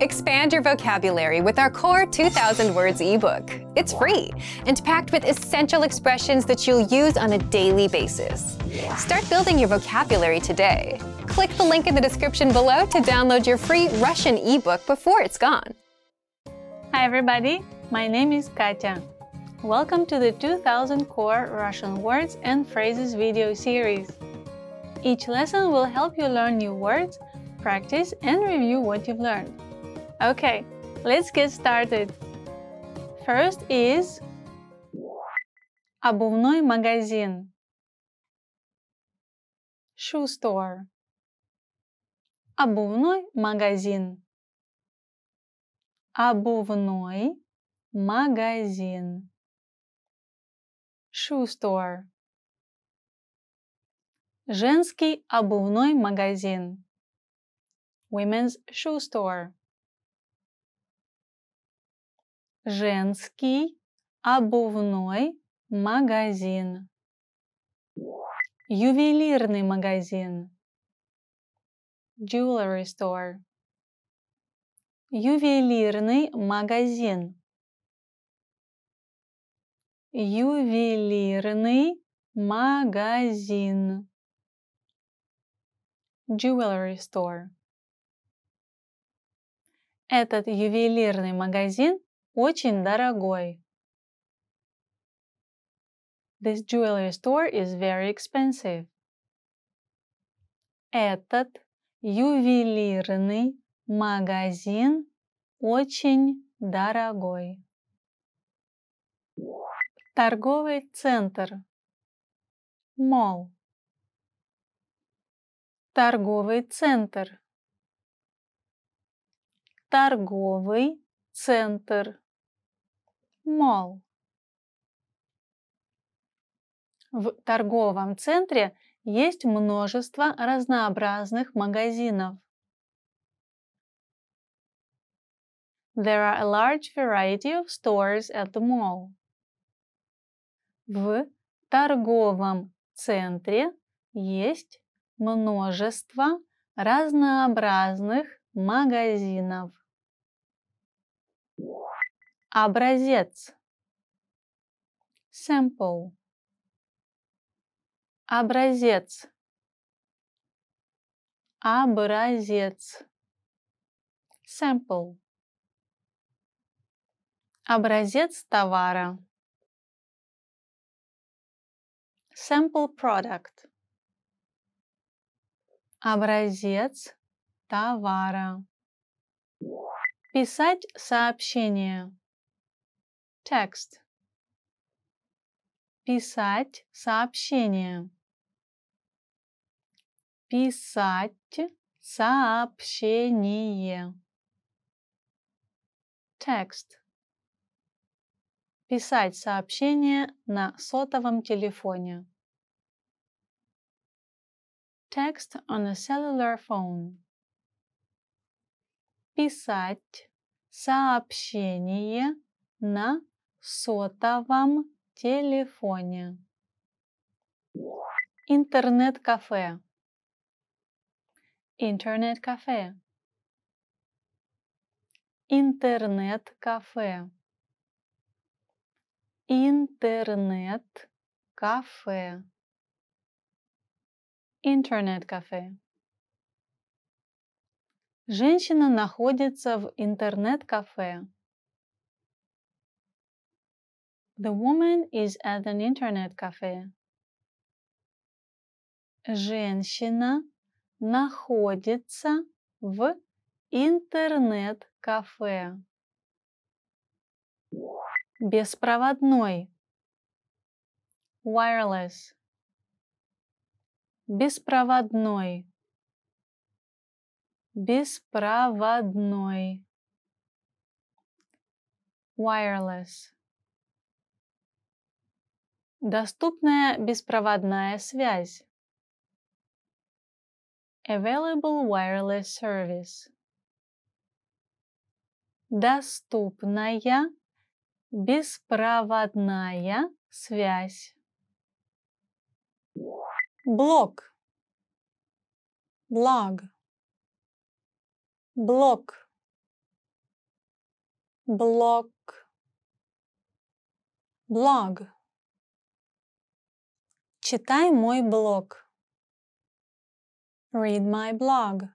Expand your vocabulary with our core 2,000 words ebook. It's free and packed with essential expressions that you'll use on a daily basis. Start building your vocabulary today. Click the link in the description below to download your free Russian ebook before it's gone. Hi everybody, my name is Katya. Welcome to the 2000 Core Russian Words and Phrases video series. Each lesson will help you learn new words, practice and review what you've learned. Okay, let's get started. First is обувной магазин. Shoe store. Обувной магазин. Обувной магазин. Shoe store. Женский обувной магазин. Women's shoe store. женский обувной магазин, ювелирный магазин, jewelry store, ювелирный магазин, ювелирный магазин, jewelry store. Этот ювелирный магазин очень дорогой. This jewelry store is very expensive. Этот ювелирный магазин очень дорогой. Торговый центр. Мол. Торговый центр. Торговый центр мол. В торговом центре есть множество разнообразных магазинов. There are a large variety of stores at the mall. В торговом центре есть множество разнообразных магазинов образец, sample, образец, образец, sample, образец товара, sample product, образец товара. Писать сообщение текст Писать сообщение. Писать сообщение. Текст. Писать сообщение на сотовом телефоне. Text on a cellular phone. Писать сообщение на сотовом телефоне. Интернет-кафе. Интернет-кафе. Интернет-кафе. Интернет-кафе. Интернет-кафе. Женщина находится в интернет-кафе. The woman is at an internet cafe. Женщина находится в интернет-кафе. Беспроводной. Wireless. Беспроводной. Беспроводной. Wireless. Доступная беспроводная связь. Available Wireless Service. Доступная беспроводная связь. Блок. Блог. Блок. Блок. Блог. Читай мой блог. Read my blog.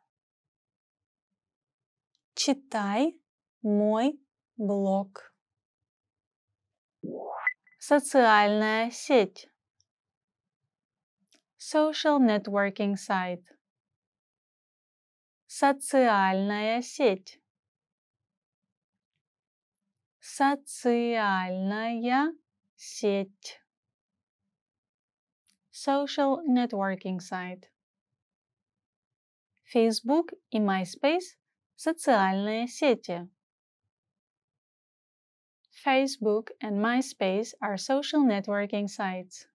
Читай мой блог. Социальная сеть. Social networking site. Социальная сеть. Социальная сеть. social networking site Facebook и MySpace – социальные сети. Facebook and MySpace are social networking sites.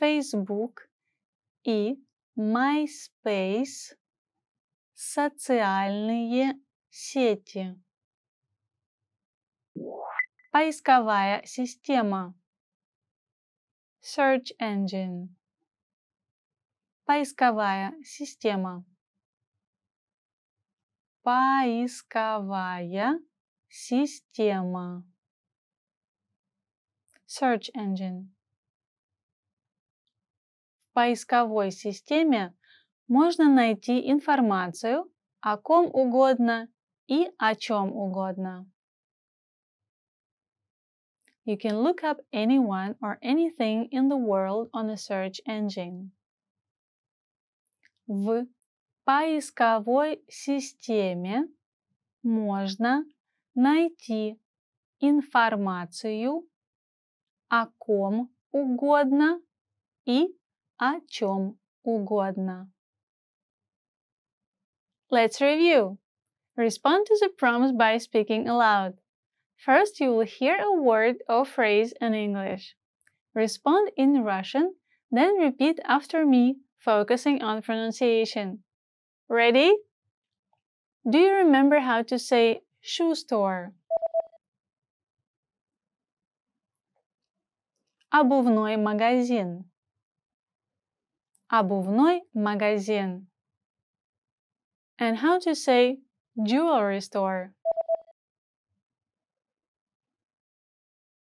Facebook и MySpace – социальные сети. Поисковая система. Search engine. Поисковая система. Поисковая система. Search engine. В поисковой системе можно найти информацию о ком угодно и о чем угодно. You can look up anyone or anything in the world on a search engine. В поисковой системе можно найти информацию о ком угодно и о чем угодно. Let's review. Respond to the prompts by speaking aloud. First, you will hear a word or phrase in English. Respond in Russian, then repeat after me, focusing on pronunciation. Ready? Do you remember how to say shoe store? Обувной магазин. Обувной магазин. And how to say jewelry store?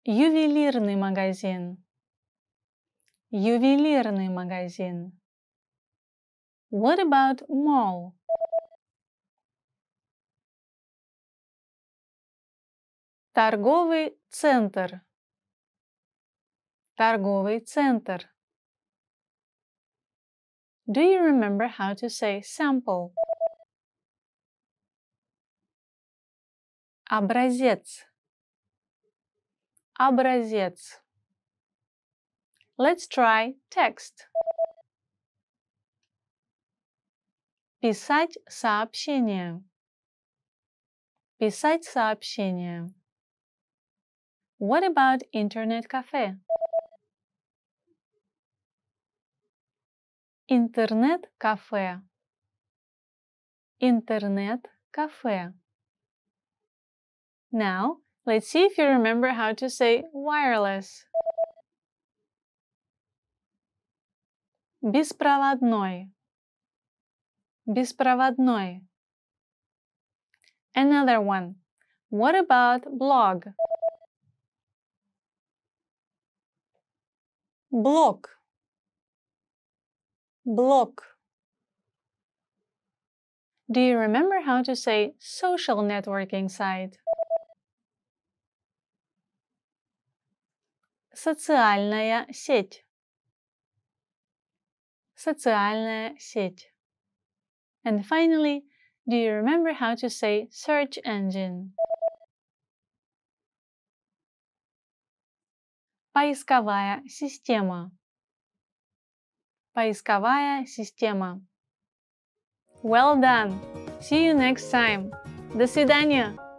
Ювелирный магазин. Ювелирный магазин. What about mall? Торговый центр. Торговый центр. Do you remember how to say sample? Образец. образец. Let's try text. Писать сообщение. Писать сообщение. What about интернет-кафе? Интернет-кафе. Интернет-кафе. Now Let's see if you remember how to say wireless. Беспроводной. Беспроводной. Another one. What about blog? Блок. Блок. Do you remember how to say social networking site? Социальная сеть. Социальная сеть. And finally, do you remember how to say search engine? Поисковая система. Поисковая система. Well done! See you next time! До свидания!